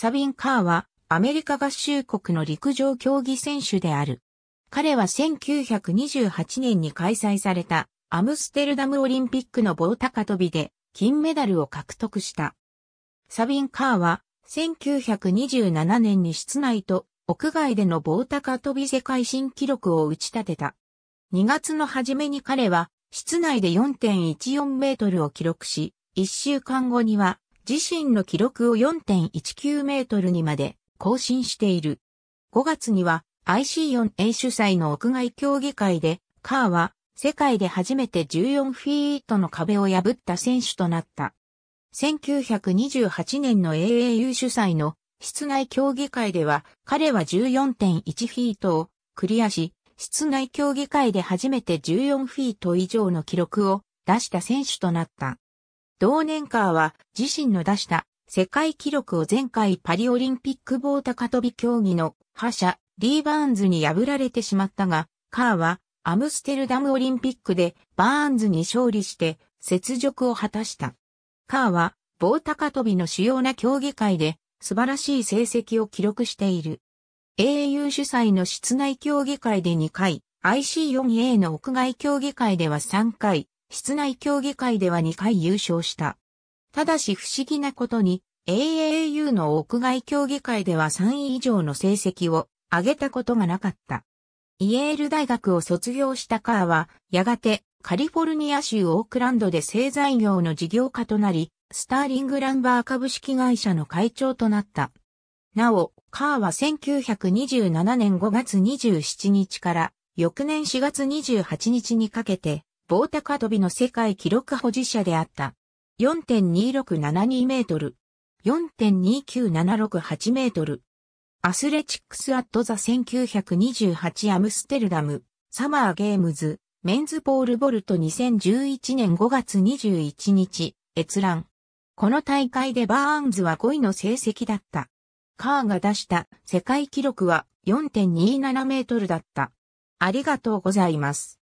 サビン・カーはアメリカ合衆国の陸上競技選手である。彼は1928年に開催されたアムステルダムオリンピックの棒高跳びで金メダルを獲得した。サビン・カーは1927年に室内と屋外での棒高跳び世界新記録を打ち立てた。2月の初めに彼は室内で4.14メートルを記録し、1週間後には自身の記録を4.19メートルにまで更新している。5月には IC4A 主催の屋外競技会で、カーは世界で初めて14フィートの壁を破った選手となった。1928年の AAU 主催の室内競技会では彼は14.1フィートをクリアし、室内競技会で初めて14フィート以上の記録を出した選手となった。同年カーは自身の出した世界記録を前回パリオリンピック棒高跳び競技の覇者リー・バーンズに破られてしまったが、カーはアムステルダムオリンピックでバーンズに勝利して雪辱を果たした。カーは棒高跳びの主要な競技会で素晴らしい成績を記録している。AAU 主催の室内競技会で2回、IC4A の屋外競技会では3回、室内競技会では2回優勝した。ただし不思議なことに、AAU の屋外競技会では3位以上の成績を上げたことがなかった。イエール大学を卒業したカーは、やがてカリフォルニア州オークランドで製材業の事業家となり、スターリングランバー株式会社の会長となった。なお、カーは1927年5月27日から翌年4月28日にかけて、棒高跳びの世界記録保持者であった。4.2672メートル。4.29768メートル。アスレチックス・アット・ザ・1928アムステルダム、サマー・ゲームズ、メンズ・ボール・ボルト2011年5月21日、閲覧。この大会でバーンズは5位の成績だった。カーが出した世界記録は4.27メートルだった。ありがとうございます。